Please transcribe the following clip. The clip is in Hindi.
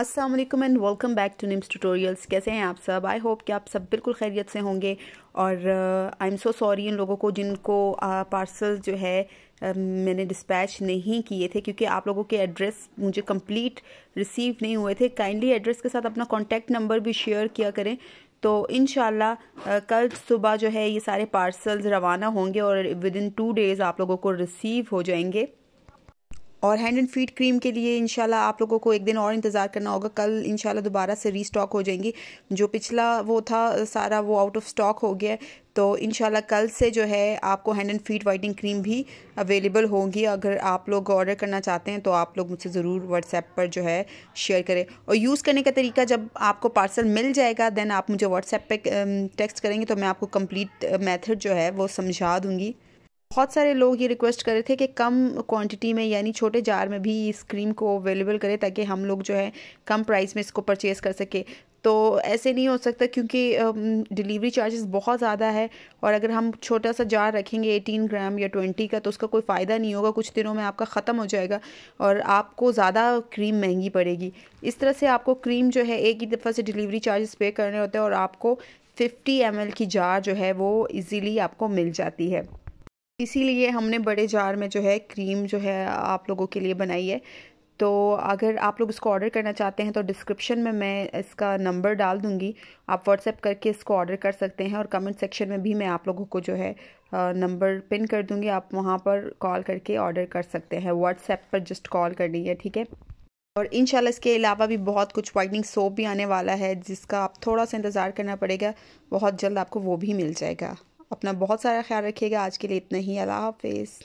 अस्सलाम वालेकुम and welcome back to Nims tutorials कैसे हैं आप सब आई होप कि आप सब बिल्कुल खैरियत से होंगे और आई एम सो सॉरी इन लोगों को जिनको पार्सल uh, जो है uh, मैंने डिस्पैच नहीं किए थे क्योंकि आप लोगों के एड्रेस मुझे कंप्लीट रिसीव नहीं हुए थे काइंडली एड्रेस के साथ अपना कॉन्टैक्ट नंबर भी शेयर किया करें तो इन uh, कल सुबह जो है ये सारे पार्सल्स रवाना होंगे और विद इन टू डेज़ आप लोगों को रिसीव हो जाएंगे और हैंड एंड फीट क्रीम के लिए इंशाल्लाह आप लोगों को एक दिन और इंतज़ार करना होगा कल इंशाल्लाह दोबारा से रीस्टॉक हो जाएंगी जो पिछला वो था सारा वो आउट ऑफ स्टॉक हो गया तो इंशाल्लाह कल से जो है आपको hand and feet whitening cream भी अवेलेबल होगी अगर आप लोग ऑर्डर करना चाहते हैं तो आप लोग मुझसे ज़रूर व्हाट्सएप पर जो है शेयर करें और यूज़ करने का तरीका जब आपको पार्सल मिल जाएगा दैन आप मुझे व्हाट्सएप पर टेक्स्ट करेंगे तो मैं आपको कम्प्लीट मेथड जो है वो समझा दूँगी बहुत सारे लोग ये रिक्वेस्ट कर रहे थे कि कम क्वांटिटी में यानी छोटे जार में भी इस क्रीम को अवेलेबल करें ताकि हम लोग जो है कम प्राइस में इसको परचेज़ कर सके तो ऐसे नहीं हो सकता क्योंकि डिलीवरी चार्जेस बहुत ज़्यादा है और अगर हम छोटा सा जार रखेंगे 18 ग्राम या 20 का तो उसका कोई फ़ायदा नहीं होगा कुछ दिनों में आपका ख़त्म हो जाएगा और आपको ज़्यादा क्रीम महंगी पड़ेगी इस तरह से आपको क्रीम जो है एक ही दफ़ा से डिलीवरी चार्जेस पे करने होते हैं और आपको 50 एम की जार जो है वो ईज़िली आपको मिल जाती है इसीलिए हमने बड़े जार में जो है क्रीम जो है आप लोगों के लिए बनाई है तो अगर आप लोग इसको ऑर्डर करना चाहते हैं तो डिस्क्रिप्शन में मैं इसका नंबर डाल दूंगी आप व्हाट्सएप करके इसको ऑर्डर कर सकते हैं और कमेंट सेक्शन में भी मैं आप लोगों को जो है नंबर पिन कर दूंगी आप वहाँ पर कॉल करके ऑर्डर कर सकते हैं व्हाट्सएप पर जस्ट कॉल करनी है ठीक है और इन इसके अलावा भी बहुत कुछ वाइटनिंग सोप भी आने वाला है जिसका आप थोड़ा सा इंतज़ार करना पड़ेगा बहुत जल्द आपको वो भी मिल जाएगा अपना बहुत सारा ख्याल रखिएगा आज के लिए इतना ही अल्लाह हाफिज़